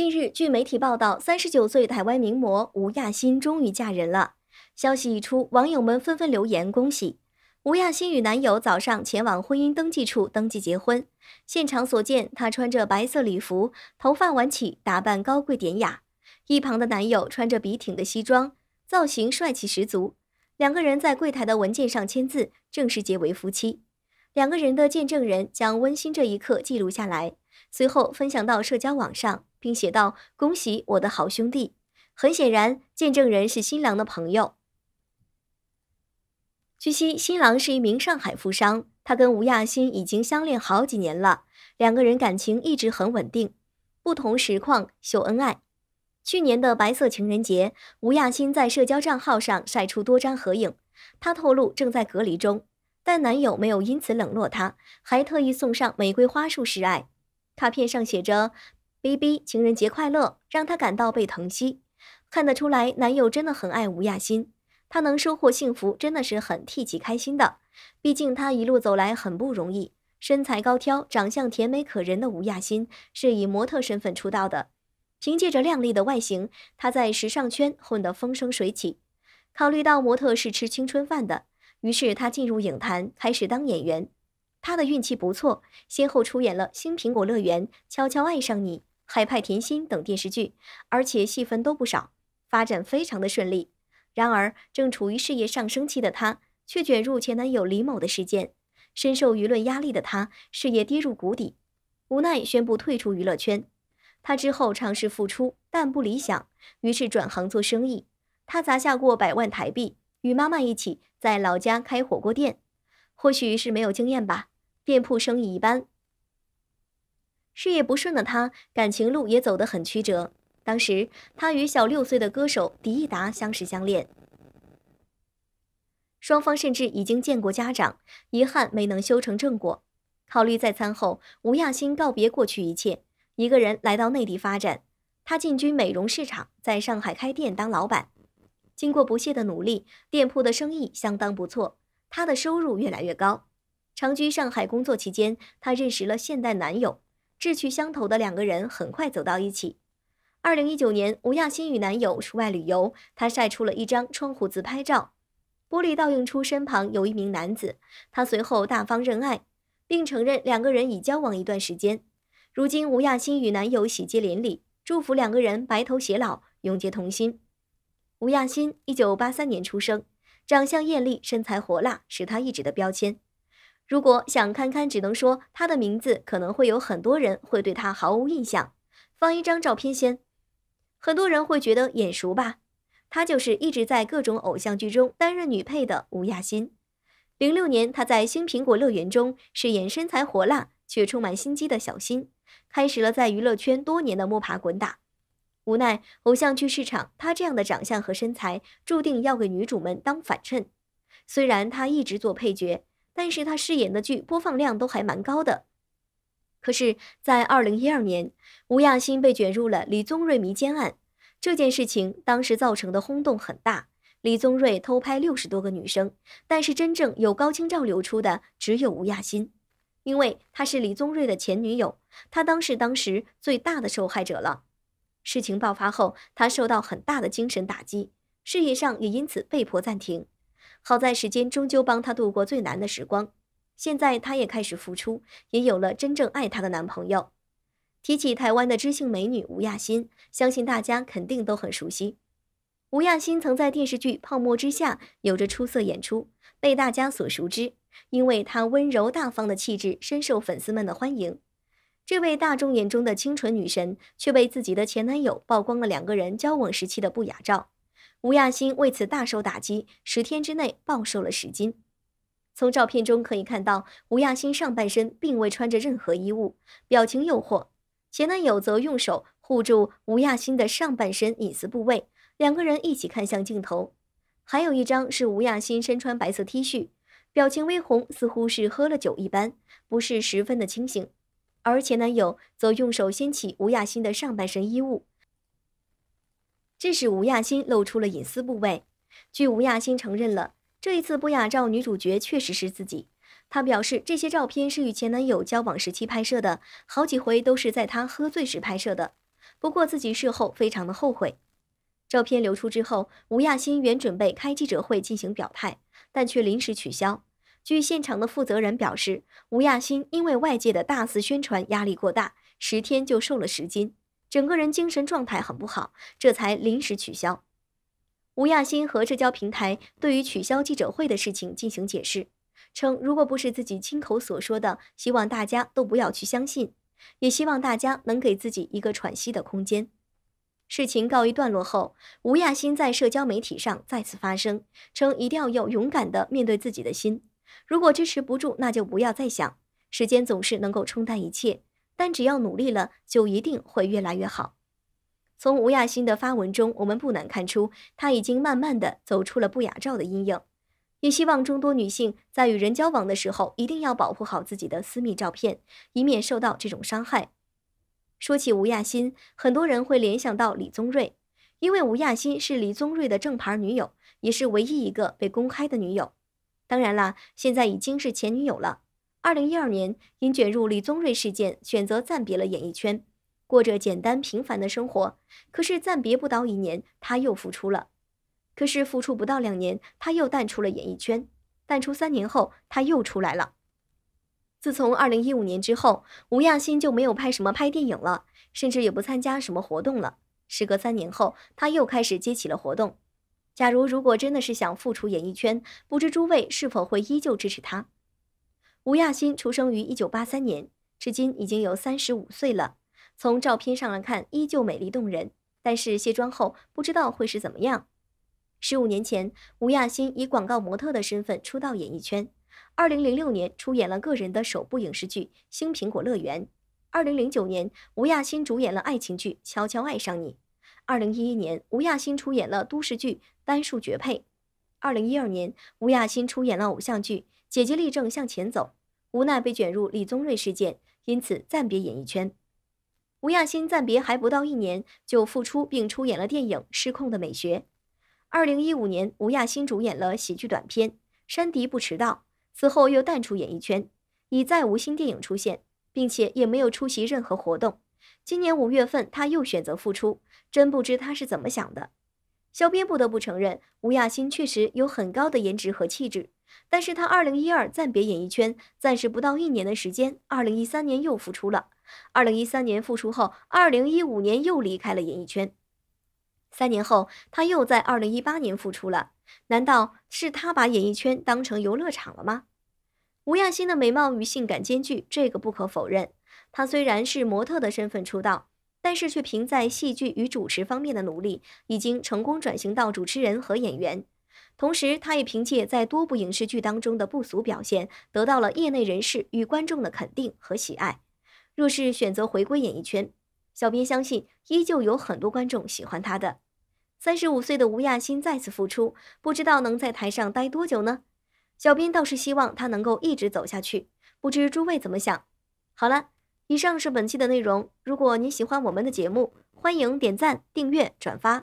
近日，据媒体报道，三十九岁台湾名模吴亚馨终于嫁人了。消息一出，网友们纷纷留言恭喜。吴亚馨与男友早上前往婚姻登记处登记结婚，现场所见，她穿着白色礼服，头发挽起，打扮高贵典雅。一旁的男友穿着笔挺的西装，造型帅气十足。两个人在柜台的文件上签字，正式结为夫妻。两个人的见证人将温馨这一刻记录下来，随后分享到社交网上。并写道：“恭喜我的好兄弟！”很显然，见证人是新郎的朋友。据悉，新郎是一名上海富商，他跟吴亚新已经相恋好几年了，两个人感情一直很稳定。不同时况秀恩爱。去年的白色情人节，吴亚新在社交账号上晒出多张合影，她透露正在隔离中，但男友没有因此冷落她，还特意送上玫瑰花束示爱。卡片上写着。B B，情人节快乐，让她感到被疼惜。看得出来，男友真的很爱吴亚馨，她能收获幸福，真的是很替其开心的。毕竟她一路走来很不容易。身材高挑、长相甜美可人的吴亚馨是以模特身份出道的，凭借着靓丽的外形，她在时尚圈混得风生水起。考虑到模特是吃青春饭的，于是她进入影坛，开始当演员。她的运气不错，先后出演了《新苹果乐园》《悄悄爱上你》。海派甜心等电视剧，而且戏份都不少，发展非常的顺利。然而，正处于事业上升期的她，却卷入前男友李某的事件，深受舆论压力的她，事业跌入谷底，无奈宣布退出娱乐圈。她之后尝试复出，但不理想，于是转行做生意。她砸下过百万台币，与妈妈一起在老家开火锅店，或许是没有经验吧，店铺生意一般。事业不顺的他，感情路也走得很曲折。当时他与小六岁的歌手迪亚达相识相恋，双方甚至已经见过家长，遗憾没能修成正果。考虑再三后，吴亚新告别过去一切，一个人来到内地发展。他进军美容市场，在上海开店当老板。经过不懈的努力，店铺的生意相当不错，他的收入越来越高。长居上海工作期间，他认识了现代男友。志趣相投的两个人很快走到一起。二零一九年，吴亚馨与男友出外旅游，她晒出了一张窗户自拍照，玻璃倒映出身旁有一名男子。她随后大方认爱，并承认两个人已交往一段时间。如今，吴亚馨与男友喜结连理，祝福两个人白头偕老，永结同心。吴亚馨一九八三年出生，长相艳丽，身材火辣，是她一直的标签。如果想看看，只能说他的名字可能会有很多人会对他毫无印象。放一张照片先，很多人会觉得眼熟吧？他就是一直在各种偶像剧中担任女配的吴亚馨。零六年，他在《新苹果乐园》中饰演身材火辣却充满心机的小新，开始了在娱乐圈多年的摸爬滚打。无奈偶像剧市场，他这样的长相和身材注定要给女主们当反衬。虽然他一直做配角。但是他饰演的剧播放量都还蛮高的，可是，在二零一二年，吴亚馨被卷入了李宗瑞迷奸案，这件事情当时造成的轰动很大。李宗瑞偷拍六十多个女生，但是真正有高清照流出的只有吴亚馨，因为她是李宗瑞的前女友，她当是当时最大的受害者了。事情爆发后，她受到很大的精神打击，事业上也因此被迫暂停。好在时间终究帮她度过最难的时光，现在她也开始付出，也有了真正爱她的男朋友。提起台湾的知性美女吴亚欣，相信大家肯定都很熟悉。吴亚欣曾在电视剧《泡沫之夏》有着出色演出，被大家所熟知，因为她温柔大方的气质深受粉丝们的欢迎。这位大众眼中的清纯女神，却被自己的前男友曝光了两个人交往时期的不雅照。吴亚馨为此大受打击，十天之内暴瘦了十斤。从照片中可以看到，吴亚馨上半身并未穿着任何衣物，表情诱惑。前男友则用手护住吴亚馨的上半身隐私部位，两个人一起看向镜头。还有一张是吴亚馨身穿白色 T 恤，表情微红，似乎是喝了酒一般，不是十分的清醒。而前男友则用手掀起吴亚欣的上半身衣物。致使吴亚馨露出了隐私部位，据吴亚馨承认了，这一次不雅照女主角确实是自己。她表示这些照片是与前男友交往时期拍摄的，好几回都是在她喝醉时拍摄的。不过自己事后非常的后悔。照片流出之后，吴亚馨原准备开记者会进行表态，但却临时取消。据现场的负责人表示，吴亚馨因为外界的大肆宣传压力过大，十天就瘦了十斤。整个人精神状态很不好，这才临时取消。吴亚新和社交平台对于取消记者会的事情进行解释，称如果不是自己亲口所说的，希望大家都不要去相信，也希望大家能给自己一个喘息的空间。事情告一段落后，吴亚新在社交媒体上再次发声，称一定要要勇敢地面对自己的心，如果支持不住，那就不要再想，时间总是能够冲淡一切。但只要努力了，就一定会越来越好。从吴亚馨的发文中，我们不难看出，她已经慢慢的走出了不雅照的阴影。也希望众多女性在与人交往的时候，一定要保护好自己的私密照片，以免受到这种伤害。说起吴亚馨，很多人会联想到李宗瑞，因为吴亚馨是李宗瑞的正牌女友，也是唯一一个被公开的女友。当然啦，现在已经是前女友了。二零一二年，因卷入李宗瑞事件，选择暂别了演艺圈，过着简单平凡的生活。可是暂别不到一年，他又复出了。可是复出不到两年，他又淡出了演艺圈。淡出三年后，他又出来了。自从二零一五年之后，吴亚馨就没有拍什么拍电影了，甚至也不参加什么活动了。时隔三年后，他又开始接起了活动。假如如果真的是想复出演艺圈，不知诸位是否会依旧支持他？吴亚馨出生于一九八三年，至今已经有三十五岁了。从照片上来看，依旧美丽动人，但是卸妆后不知道会是怎么样。十五年前，吴亚馨以广告模特的身份出道演艺圈。二零零六年，出演了个人的首部影视剧《新苹果乐园》。二零零九年，吴亚馨主演了爱情剧《悄悄爱上你》。二零一一年，吴亚馨出演了都市剧《单数绝配》。二零一二年，吴亚馨出演了偶像剧。姐姐立正向前走，无奈被卷入李宗瑞事件，因此暂别演艺圈。吴亚馨暂别还不到一年，就复出并出演了电影《失控的美学》。二零一五年，吴亚馨主演了喜剧短片《山迪不迟到》，此后又淡出演艺圈，已再无新电影出现，并且也没有出席任何活动。今年五月份，他又选择复出，真不知他是怎么想的。小编不得不承认，吴亚馨确实有很高的颜值和气质。但是他二零一二暂别演艺圈，暂时不到一年的时间，二零一三年又复出了。二零一三年复出后，二零一五年又离开了演艺圈。三年后，他又在二零一八年复出了。难道是他把演艺圈当成游乐场了吗？吴亚馨的美貌与性感兼具，这个不可否认。她虽然是模特的身份出道，但是却凭在戏剧与主持方面的努力，已经成功转型到主持人和演员。同时，他也凭借在多部影视剧当中的不俗表现，得到了业内人士与观众的肯定和喜爱。若是选择回归演艺圈，小编相信依旧有很多观众喜欢他的。三十五岁的吴亚馨再次复出，不知道能在台上待多久呢？小编倒是希望他能够一直走下去。不知诸位怎么想？好了，以上是本期的内容。如果您喜欢我们的节目，欢迎点赞、订阅、转发。